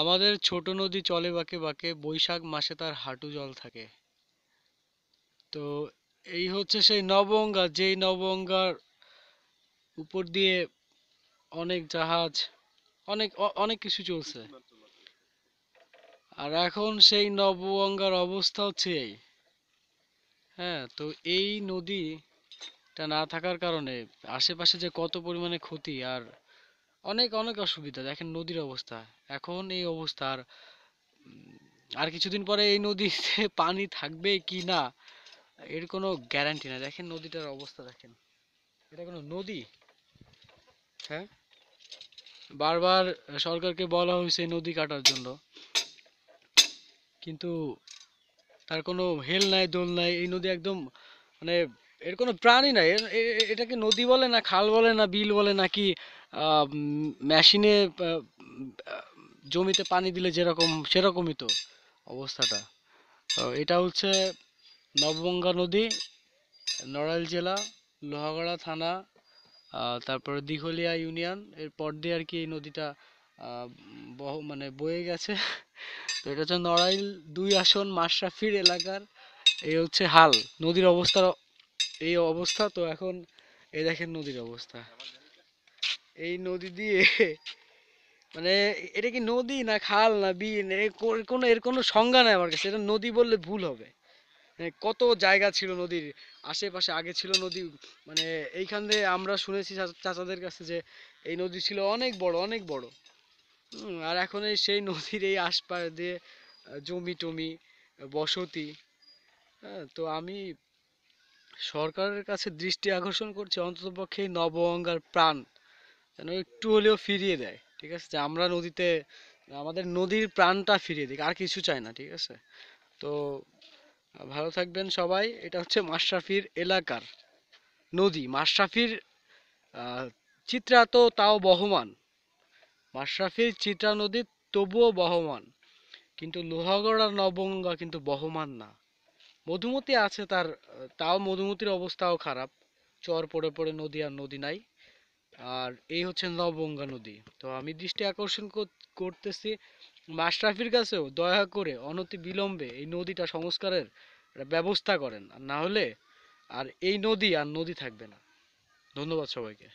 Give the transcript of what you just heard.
আমাদের ছোট নদী চলে বাঁকে বাঁকে বৈশাখ মাসে তার হাঁটু জল থাকে তো এই হচ্ছে সেই নবগঙ্গা যেই নবগঙ্গার উপর দিয়ে অনেক জাহাজ অনেক অনেক কিছু চলছে আর এখন সেই নবগঙ্গার অবস্থা হচ্ছে এই হ্যাঁ তো এই নদীটা না থাকার কারণে আশেপাশে যে কত পরিমাণে ক্ষতি আর অনেক অনেক অসুবিধা দেখেন নদীর অবস্থা এখন এই অবস্থা আর কিছুদিন পরে এই নদীতে পানি থাকবে কি না এর কোনো গ্যারান্টি না দেখেন নদীটার অবস্থা দেখেন এটা কোনো নদী হ্যাঁ বারবার সরকারকে বলা হয়েছে নদী কাটার জন্য কিন্তু তার কোনো হেল নাই দোল নাই এই নদী একদম মানে এর কোনো প্রাণী নাই এটাকে নদী বলে না খাল বলে না বিল বলে না কি মেশিনে জমিতে পানি দিলে যেরকম সেরকমই তো অবস্থাটা তো এটা হচ্ছে নবগঙ্গা নদী নড়াইল জেলা লোহাগড়া থানা তারপরে দিঘলিয়া ইউনিয়ন এর পর দিয়ে আর কি এই নদীটা বহ মানে বয়ে গেছে তো এটা হচ্ছে নড়াইল দুই আসন মাশরাফির এলাকার এই হচ্ছে হাল নদীর অবস্থার এই অবস্থা তো এখন এই দেখেন নদীর অবস্থা এই নদী দিয়ে মানে এটা কি নদী না খাল না বিল কোনো এর কোনো সংজ্ঞা নাই আমার কাছে এটা নদী বললে ভুল হবে মানে কত জায়গা ছিল নদীর আশেপাশে আগে ছিল নদী মানে এইখান দিয়ে আমরা শুনেছি চাচাদের কাছে যে এই নদী ছিল অনেক বড় অনেক বড় আর এখন এই সেই নদীর এই আশপাশ দিয়ে জমি টমি বসতি হ্যাঁ তো আমি সরকারের কাছে দৃষ্টি আকর্ষণ করছে অন্ততপক্ষে এই নবগঙ্গার প্রাণ যেন একটু হলেও ফিরিয়ে দেয় ঠিক আছে যে আমরা নদীতে আমাদের নদীর প্রাণটা ফিরিয়ে দিক আর কিছু চাই না ঠিক আছে তো ভালো থাকবেন সবাই এটা হচ্ছে মাশরাফির এলাকার নদী মাশরাফির চিত্রা তো তাও বহমান মাশরাফির চিত্রা নদী তবুও বহমান কিন্তু নব নবঙ্গা কিন্তু বহমান না মধুমতি আছে তার তাও মধুমতির অবস্থাও খারাপ চর পড়ে পড়ে নদী আর নদী নাই আর এই হচ্ছে নবগঙ্গা নদী তো আমি দৃষ্টি আকর্ষণ করতেছি মাশরাফির কাছেও দয়া করে অনতি বিলম্বে এই নদীটা সংস্কারের ব্যবস্থা করেন আর না হলে আর এই নদী আর নদী থাকবে না ধন্যবাদ সবাইকে